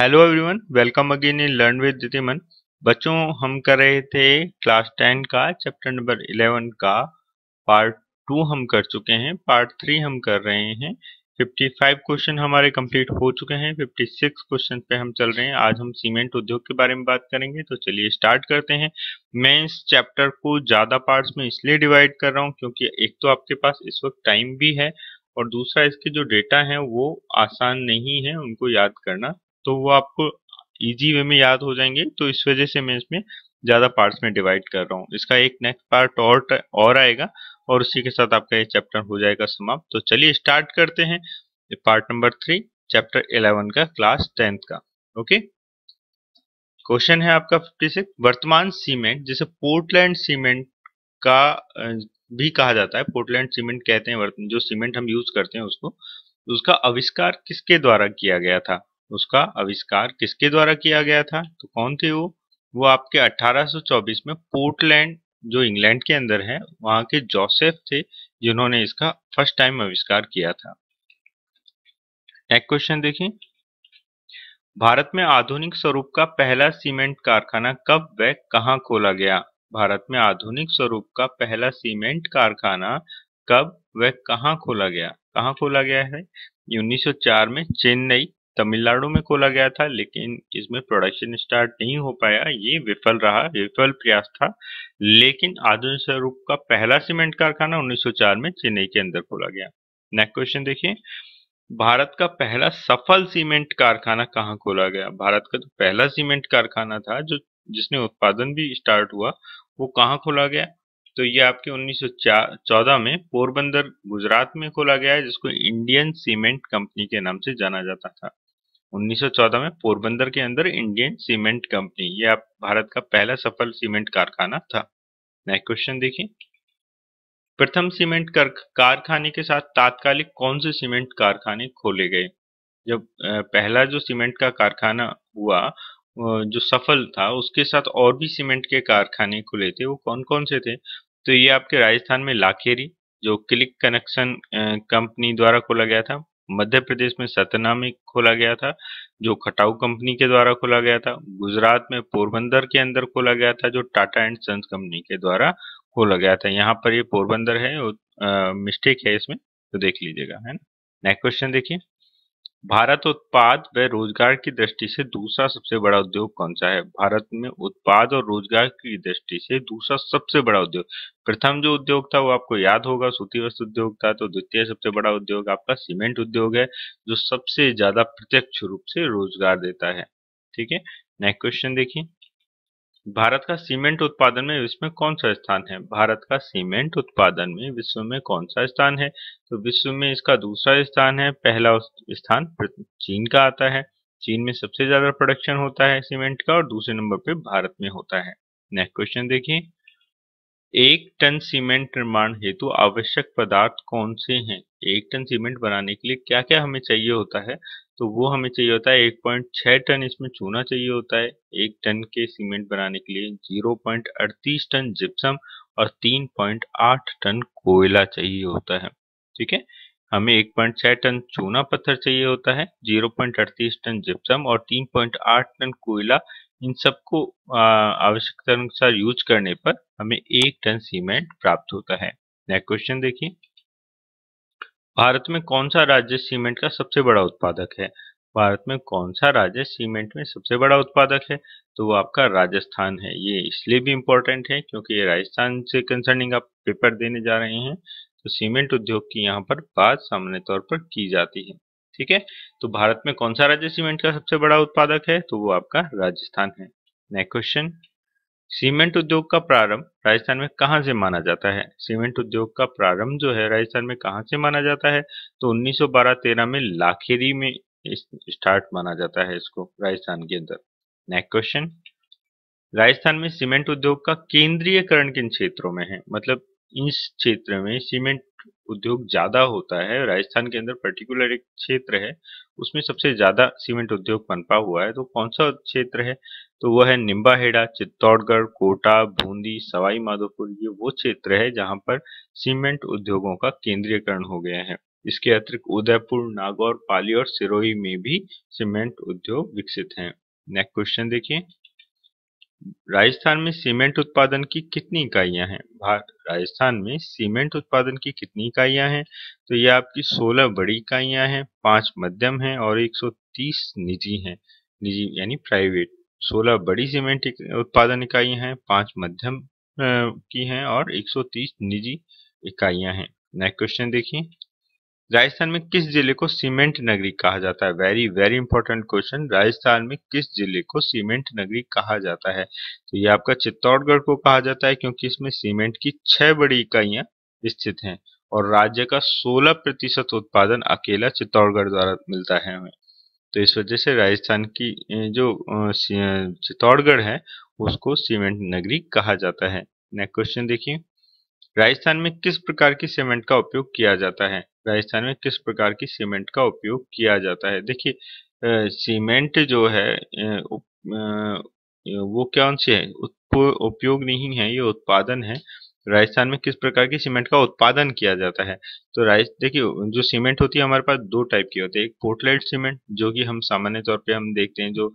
hello everyone welcome again in learn with विदिमन बच्चों हम कर रहे थे क्लास टेन का चैप्टर नंबर इलेवन का पार्ट टू हम कर चुके हैं पार्ट थ्री हम कर रहे हैं फिफ्टी फाइव क्वेश्चन हमारे कंप्लीट हो चुके हैं फिफ्टी सिक्स क्वेश्चन पे हम चल रहे हैं आज हम सीमेंट उद्योग के बारे में बात करेंगे तो चलिए स्टार्ट करते हैं मैं इस चैप्टर को ज़्यादा पार्ट्स में इसलिए डिवाइड कर रहा हूँ क्योंकि एक तो आपके पास इस वक्त टाइम भी है और दूसरा इसके जो डेटा है वो आसान नहीं है उनको याद करना तो वो आपको इजी वे में याद हो जाएंगे तो इस वजह से मैं इसमें ज़्यादा पार्ट्स में डिवाइड कर रहा हूँ इसका एक नेक्स्ट पार्ट और और आएगा और उसी के साथ आपका ये चैप्टर हो जाएगा समाप्त तो चलिए स्टार्ट करते हैं part number three chapter eleven का क्लास टेंथ का ओके क्वेश्चन है आपका फिफ्टी सिक्स वर्तमान सीमेंट जिसे पोर्टलैंड सीमेंट का भी कहा जाता है पोर्टलैंड सीमेंट कहते हैं जो सीमेंट हम यूज करते हैं उसको उसका आविष्कार किसके द्वारा किया गया था उसका आविष्कार किसके द्वारा किया गया था तो कौन थे वो वो आपके 1824 में पोर्टलैंड जो इंग्लैंड के अंदर है वहां के जोसेफ थे जिन्होंने इसका फर्स्ट टाइम आविष्कार किया था नेक्स्ट क्वेश्चन देखें भारत में आधुनिक स्वरूप का पहला सीमेंट कारखाना कब व कहा खोला गया भारत में आधुनिक स्वरूप का पहला सीमेंट कारखाना कब व कहाँ खोला गया कहा खोला गया है 1904 में चेन्नई तमिलनाडु में खोला गया था लेकिन इसमें प्रोडक्शन स्टार्ट नहीं हो पाया ये विफल रहा विफल प्रयास था लेकिन आधुनिक स्वरूप का पहला सीमेंट कारखाना 1904 में चेन्नई के अंदर खोला गया नेक्स्ट क्वेश्चन देखिए भारत का पहला सफल सीमेंट कारखाना कहाँ खोला गया भारत का तो पहला सीमेंट कारखाना था जो जिसने उत्पादन भी स्टार्ट हुआ वो कहाँ खोला गया तो ये आपके 1914 में पोरबंदर गुजरात में खोला गया है जिसको इंडियन सीमेंट कंपनी के नाम से जाना जाता था 1914 में पोरबंदर के अंदर इंडियन सीमेंट कंपनी यह भारत का पहला सफल सीमेंट कारखाना था नेक्स्ट क्वेश्चन देखिए प्रथम सीमेंट कारखाने के साथ तात्कालिक कौन से सीमेंट कारखाने खोले गए जब पहला जो सीमेंट का कारखाना हुआ जो सफल था उसके साथ और भी सीमेंट के कारखाने खुले थे वो कौन कौन से थे तो ये आपके राजस्थान में लाखेरी जो क्लिक कनेक्शन कंपनी द्वारा खोला गया था मध्य प्रदेश में सतना में खोला गया था जो खटाऊ कंपनी के द्वारा खोला गया था गुजरात में पोरबंदर के अंदर खोला गया था जो टाटा एंड सन्स कंपनी के द्वारा खोला गया था यहाँ पर ये पोरबंदर है मिस्टेक है इसमें तो देख लीजिएगा है ना नेक्स्ट क्वेश्चन देखिए भारत उत्पाद व रोजगार की दृष्टि से दूसरा सबसे बड़ा उद्योग कौन सा है भारत में उत्पाद और रोजगार की दृष्टि से दूसरा सबसे बड़ा उद्योग प्रथम जो उद्योग था वो आपको याद होगा सूती वस्त्र उद्योग था तो द्वितीय सबसे बड़ा उद्योग आपका सीमेंट उद्योग है जो सबसे ज्यादा प्रत्यक्ष रूप से रोजगार देता है ठीक है नेक्स्ट क्वेश्चन देखिए भारत का सीमेंट उत्पादन में विश्व में कौन सा स्थान है भारत का सीमेंट उत्पादन में विश्व में कौन सा स्थान है तो विश्व में इसका दूसरा स्थान है पहला स्थान चीन का आता है चीन में सबसे ज्यादा प्रोडक्शन होता है सीमेंट का और दूसरे नंबर पे भारत में होता है नेक्स्ट क्वेश्चन देखिए एक टन सीमेंट निर्माण हेतु आवश्यक पदार्थ कौन से हैं एक टन सीमेंट बनाने के लिए क्या क्या हमें चाहिए होता है तो वो हमें चाहिए होता है एक पॉइंट छह टन इसमें चूना चाहिए होता है एक टन के सीमेंट बनाने के लिए जीरो पॉइंट अड़तीस टन जिप्सम और तीन पॉइंट आठ टन कोयला चाहिए होता है ठीक है हमें एक पॉइंट छह टन चूना पत्थर चाहिए होता है जीरो पॉइंट अड़तीस टन जिप्सम और तीन पॉइंट आठ टन कोयला इन सबको आवश्यकता अनुसार यूज करने पर हमें एक टन सीमेंट प्राप्त होता है नेक्स्ट क्वेश्चन देखिए भारत में कौन सा राज्य सीमेंट का सबसे बड़ा उत्पादक है भारत में कौन सा राज्य सीमेंट में सबसे बड़ा उत्पादक है तो वो आपका राजस्थान है ये इसलिए भी इम्पोर्टेंट है क्योंकि ये राजस्थान से कंसर्निंग आप पेपर देने जा रहे हैं तो सीमेंट उद्योग की यहाँ पर बात सामान्य तौर पर की जाती है ठीक है तो भारत में कौन सा राज्य सीमेंट का सबसे बड़ा उत्पादक है तो वो आपका राजस्थान है नेक्स्ट क्वेश्चन सीमेंट उद्योग का प्रारंभ राजस्थान में कहां से माना जाता है सीमेंट उद्योग का प्रारंभ जो है राजस्थान में कहां से माना जाता है तो 1912-13 में लाखेरी में स्टार्ट माना जाता है इसको राजस्थान के अंदर नेक्स्ट क्वेश्चन राजस्थान में सीमेंट उद्योग का केंद्रीयकरण किन क्षेत्रों में है मतलब इस क्षेत्र में सीमेंट उद्योग ज़्यादा होता है राजस्थान के अंदर पर्टिकुलर एक क्षेत्र है उसमें सबसे ज़्यादा सीमेंट उद्योग पनपा हुआ है तो कौन सा क्षेत्र है तो वह है निम्बाहेड़ा चित्तौड़गढ़ कोटा बूंदी सवाई माधोपुर ये वो क्षेत्र है जहां पर सीमेंट उद्योगों का केंद्रीयकरण हो गया है इसके अतिरिक्त उदयपुर नागौर पाली और सिरोही में भी सीमेंट उद्योग विकसित है नेक्स्ट क्वेश्चन देखिए राजस्थान में सीमेंट उत्पादन की कितनी इकाइयां हैं राजस्थान में सीमेंट उत्पादन की कितनी इकाइयां हैं तो ये आपकी 16 बड़ी इकाइयां हैं पांच मध्यम हैं और 130 निजी हैं निजी यानी प्राइवेट 16 बड़ी सीमेंट उत्पादन इकाइयां हैं पांच मध्यम की हैं और 130 निजी इकाइयां हैं नेक्स्ट क्वेश्चन देखिए राजस्थान में किस जिले को सीमेंट नगरी कहा जाता है very very important question Rajasthan में किस जिले को सीमेंट नगरी कहा जाता है तो ये आपका चित्तौड़गढ़ को कहा जाता है क्योंकि इसमें सीमेंट की छह बड़ी इकाइयां स्थित हैं और राज्य का 16 प्रतिशत उत्पादन अकेला चित्तौड़गढ़ द्वारा मिलता है हमें तो इस वजह से राजस्थान की जो चित्तौड़गढ़ है उसको सीमेंट नगरी कहा जाता है नेक्स्ट क्वेश्चन देखिए राजस्थान में किस प्रकार की सीमेंट का उपयोग किया जाता है राजस्थान में किस प्रकार की सीमेंट का उपयोग किया जाता है देखिए सीमेंट जो है वो कौन सी है उपयोग नहीं है ये उत्पादन है राजस्थान में किस प्रकार की सीमेंट का उत्पादन किया जाता है तो राजस्थान देखिए जो सीमेंट होती है हमारे पास दो टाइप की होती है एक पोर्टलाइट सीमेंट जो कि हम सामान्य तौर पे हम देखते हैं जो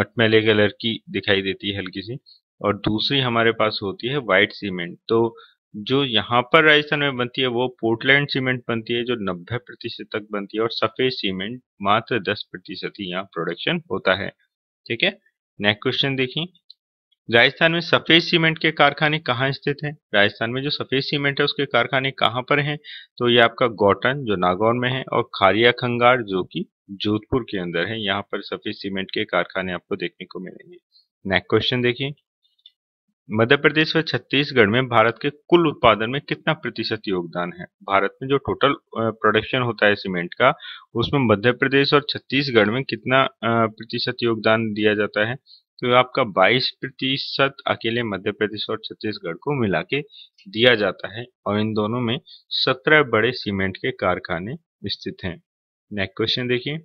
मटमैले कलर की दिखाई देती है हल्की सी और दूसरी हमारे पास होती है वाइट सीमेंट तो जो यहाँ पर राजस्थान में बनती है वो पोर्टलैंड सीमेंट बनती है जो 90 प्रतिशत तक बनती है और सफेद सीमेंट मात्र 10 प्रतिशत ही यहाँ प्रोडक्शन होता है ठीक है नेक्स्ट क्वेश्चन देखिए राजस्थान में सफेद सीमेंट के कारखाने कहाँ स्थित हैं राजस्थान में जो सफेद सीमेंट है उसके कारखाने कहाँ पर हैं तो ये आपका गौटन जो नागौर में है और खारिया खंगार जो कि जोधपुर के अंदर है यहाँ पर सफेद सीमेंट के कारखाने आपको देखने को मिलेंगे नेक्स्ट क्वेश्चन देखिए मध्य प्रदेश व छत्तीसगढ़ में भारत के कुल उत्पादन में कितना प्रतिशत योगदान है भारत में जो टोटल प्रोडक्शन होता है सीमेंट का उसमें मध्य प्रदेश और छत्तीसगढ़ में कितना प्रतिशत योगदान दिया जाता है तो आपका 22 प्रतिशत अकेले मध्य प्रदेश और छत्तीसगढ़ को मिला के दिया जाता है और इन दोनों में 17 बड़े सीमेंट के कारखाने स्थित हैं नेक्स्ट क्वेश्चन देखिए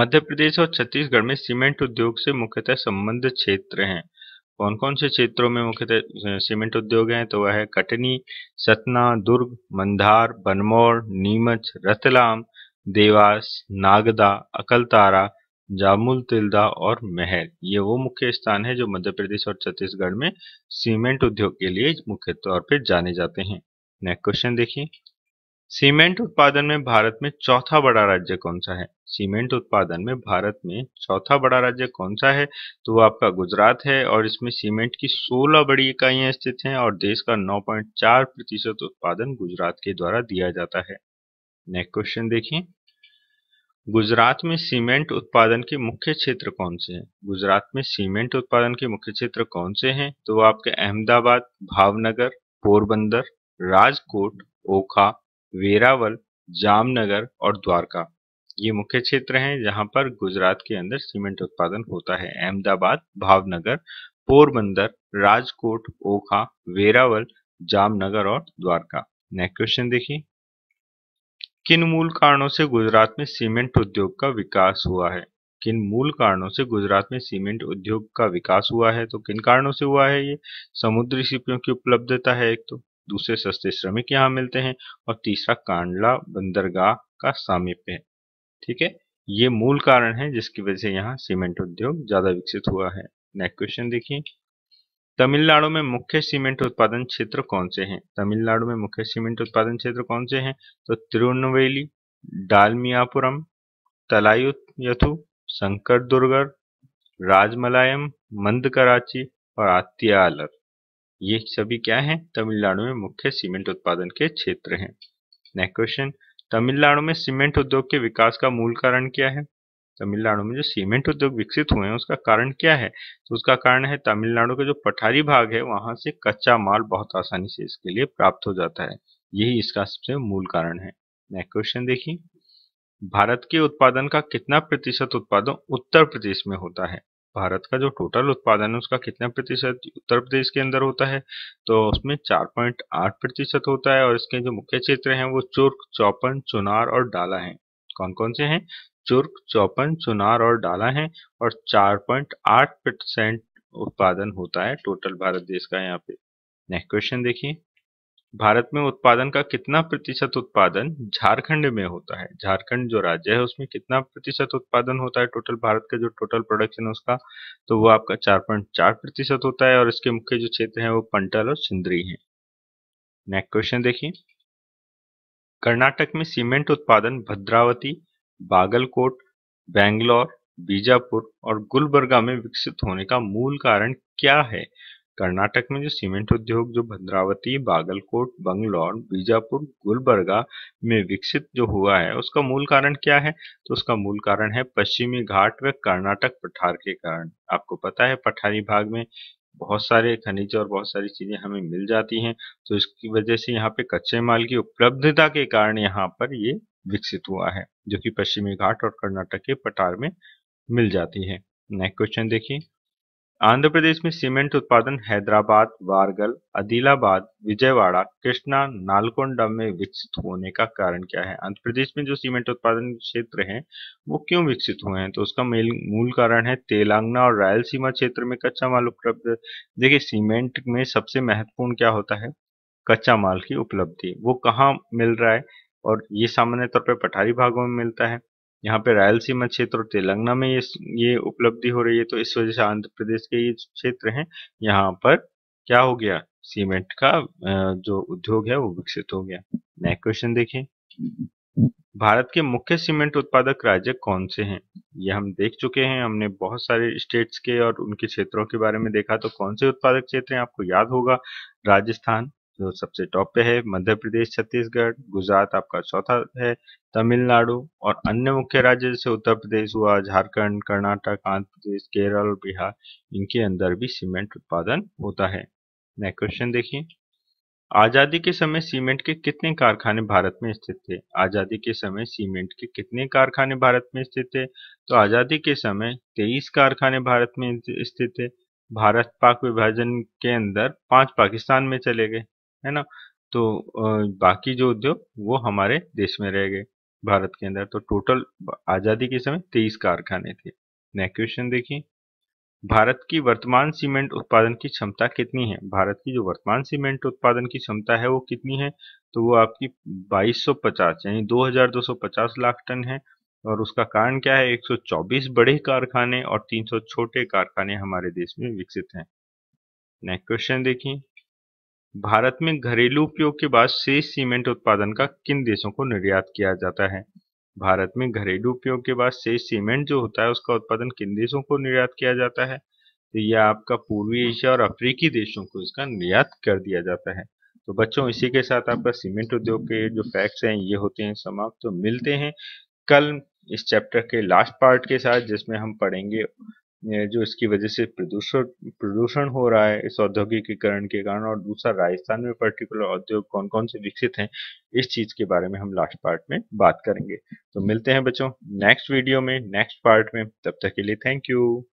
मध्य प्रदेश और छत्तीसगढ़ में सीमेंट उद्योग से मुख्यतः संबंध क्षेत्र हैं कौन कौन से क्षेत्रों में मुख्यतः सीमेंट उद्योग हैं तो वह है कटनी सतना दुर्ग मंदार बनमौर नीमच रतलाम देवास नागदा अकलतारा जामुल तिलदा और महल ये वो मुख्य स्थान है जो मध्य प्रदेश और छत्तीसगढ़ में सीमेंट उद्योग के लिए मुख्य तौर पर जाने जाते हैं नेक्स्ट क्वेश्चन देखिए सीमेंट उत्पादन में भारत में चौथा बड़ा राज्य कौन सा है सीमेंट उत्पादन में भारत में चौथा बड़ा राज्य कौन सा है तो वो आपका गुजरात है और इसमें सीमेंट की 16 बड़ी इकाइयां स्थित हैं और देश का 9.4 प्रतिशत उत्पादन गुजरात के द्वारा दिया जाता है नेक्स्ट क्वेश्चन देखिए गुजरात में सीमेंट उत्पादन के मुख्य क्षेत्र कौन से हैं गुजरात में सीमेंट उत्पादन के मुख्य क्षेत्र कौन से हैं तो आपके अहमदाबाद भावनगर पोरबंदर राजकोट ओखा वेरावल जामनगर और द्वारका ये मुख्य क्षेत्र हैं जहां पर गुजरात के अंदर सीमेंट उत्पादन होता है अहमदाबाद भावनगर पोरबंदर राजकोट ओखा वेरावल जामनगर और द्वारका नेक्स्ट क्वेश्चन देखिए किन मूल कारणों से गुजरात में सीमेंट उद्योग का विकास हुआ है किन मूल कारणों से गुजरात में सीमेंट उद्योग का विकास हुआ है तो किन कारणों से हुआ है ये समुद्री सीपियों की उपलब्धता है एक तो दूसरे सस्ते श्रमिक यहाँ मिलते हैं और तीसरा कांडला बंदरगाह का सामीप्य है ठीक है ये मूल कारण है जिसकी वजह से यहाँ सीमेंट उद्योग ज्यादा विकसित हुआ है नेक्स्ट क्वेश्चन देखिए तमिलनाडु में मुख्य सीमेंट उत्पादन क्षेत्र कौन से हैं तमिलनाडु में मुख्य सीमेंट उत्पादन क्षेत्र कौन से हैं तो तिरुनवेली डालमियापुरम यथु शंकर दुर्गर राजमलायम मंद कराची और आत्यालर ये सभी क्या हैं तमिलनाडु में मुख्य सीमेंट उत्पादन के क्षेत्र हैं नेक्स्ट क्वेश्चन तमिलनाडु में सीमेंट उद्योग के विकास का मूल कारण क्या है तमिलनाडु में जो सीमेंट उद्योग विकसित हुए हैं उसका कारण क्या है तो उसका कारण है तमिलनाडु का जो पठारी भाग है वहां से कच्चा माल बहुत आसानी से इसके लिए प्राप्त हो जाता है यही इसका सबसे मूल कारण है नेक्स्ट क्वेश्चन देखिए भारत के उत्पादन का कितना प्रतिशत उत्पादन उत्तर प्रदेश में होता है भारत का जो टोटल उत्पादन है उसका कितना प्रतिशत उत्तर प्रदेश के अंदर होता है तो उसमें चार पॉइंट आठ प्रतिशत होता है और इसके जो मुख्य क्षेत्र हैं वो चुर्क चौपन चुनार और डाला हैं कौन कौन से हैं चुर्क चौपन चुनार और डाला हैं और चार पॉइंट आठ परसेंट उत्पादन होता है टोटल भारत देश का यहाँ पे नेक्स्ट क्वेश्चन देखिए भारत में उत्पादन का कितना प्रतिशत उत्पादन झारखंड में होता है झारखंड जो राज्य है उसमें कितना प्रतिशत उत्पादन होता है टोटल भारत का जो टोटल प्रोडक्शन है उसका तो वो आपका चार पॉइंट चार प्रतिशत होता है और इसके मुख्य जो क्षेत्र हैं वो पंटल और सिंदरी हैं नेक्स्ट क्वेश्चन देखिए कर्नाटक में सीमेंट उत्पादन भद्रावती बागलकोट बैंगलोर बीजापुर और गुलबर्गा में विकसित होने का मूल कारण क्या है कर्नाटक में जो सीमेंट उद्योग जो भद्रावती बागलकोट बंगलौर बीजापुर गुलबर्गा में विकसित जो हुआ है उसका मूल कारण क्या है तो उसका मूल कारण है पश्चिमी घाट व कर्नाटक पठार के कारण आपको पता है पठारी भाग में बहुत सारे खनिज और बहुत सारी चीजें हमें मिल जाती हैं तो इसकी वजह से यहाँ पे कच्चे माल की उपलब्धता के कारण यहाँ पर ये विकसित हुआ है जो कि पश्चिमी घाट और कर्नाटक के पठार में मिल जाती है नेक्स्ट क्वेश्चन देखिए आंध्र प्रदेश में सीमेंट उत्पादन हैदराबाद वारगल आदिलाबाद विजयवाड़ा कृष्णा नालकोंडा में विकसित होने का कारण क्या है आंध्र प्रदेश में जो सीमेंट उत्पादन क्षेत्र हैं वो क्यों विकसित हुए हैं तो उसका मेल मूल कारण है तेलंगाना और रायलसीमा क्षेत्र में कच्चा माल उपलब्ध देखिए सीमेंट में सबसे महत्वपूर्ण क्या होता है कच्चा माल की उपलब्धि वो कहाँ मिल रहा है और ये सामान्य तौर पर पठारी भागों में मिलता है यहाँ पे रायलसीमा क्षेत्र और तेलंगाना में ये ये उपलब्धि हो रही है तो इस वजह से आंध्र प्रदेश के ये क्षेत्र हैं यहाँ पर क्या हो गया सीमेंट का जो उद्योग है वो विकसित हो गया नेक्स्ट क्वेश्चन देखे भारत के मुख्य सीमेंट उत्पादक राज्य कौन से हैं ये हम देख चुके हैं हमने बहुत सारे स्टेट्स के और उनके क्षेत्रों के बारे में देखा तो कौन से उत्पादक क्षेत्र हैं आपको याद होगा राजस्थान जो सबसे टॉप पे है मध्य प्रदेश छत्तीसगढ़ गुजरात आपका चौथा है तमिलनाडु और अन्य मुख्य राज्य जैसे उत्तर प्रदेश हुआ झारखंड कर्नाटक आंध्र प्रदेश केरल बिहार इनके अंदर भी सीमेंट उत्पादन होता है नेक्स्ट क्वेश्चन देखिए आजादी के समय सीमेंट के कितने कारखाने भारत में स्थित थे आजादी के समय सीमेंट के कितने कारखाने भारत में स्थित थे तो आजादी के समय 23 कारखाने भारत में स्थित थे भारत पाक विभाजन के अंदर पांच पाकिस्तान में चले गए है ना तो बाकी जो उद्योग वो हमारे देश में रह गए भारत के अंदर तो टोटल आज़ादी के समय तेईस कारखाने थे नेक्स्ट क्वेश्चन देखिए भारत की वर्तमान सीमेंट उत्पादन की क्षमता कितनी है भारत की जो वर्तमान सीमेंट उत्पादन की क्षमता है वो कितनी है तो वो आपकी 2250 यानी 2250 लाख टन है और उसका कारण क्या है 124 बड़े कारखाने और 300 छोटे कारखाने हमारे देश में विकसित हैं नेक्स्ट क्वेश्चन देखिए भारत में घरेलू उपयोग के बाद शेष सीमेंट उत्पादन का किन देशों को निर्यात किया जाता है भारत में घरेलू उपयोग के बाद शेष सीमेंट जो होता है उसका उत्पादन किन देशों को निर्यात किया जाता है तो यह आपका पूर्वी एशिया और अफ्रीकी देशों को इसका निर्यात कर दिया जाता है तो बच्चों इसी के साथ आपका सीमेंट उद्योग के जो फैक्ट्स हैं ये होते हैं समाप्त तो मिलते हैं कल इस चैप्टर के लास्ट पार्ट के साथ जिसमें हम पढ़ेंगे जो इसकी वजह से प्रदूषण प्रदूषण हो रहा है इस औद्योगिकीकरण के कारण और दूसरा राजस्थान में पर्टिकुलर औद्योग कौन कौन से विकसित हैं इस चीज के बारे में हम लास्ट पार्ट में बात करेंगे तो मिलते हैं बच्चों नेक्स्ट वीडियो में नेक्स्ट पार्ट में तब तक के लिए थैंक यू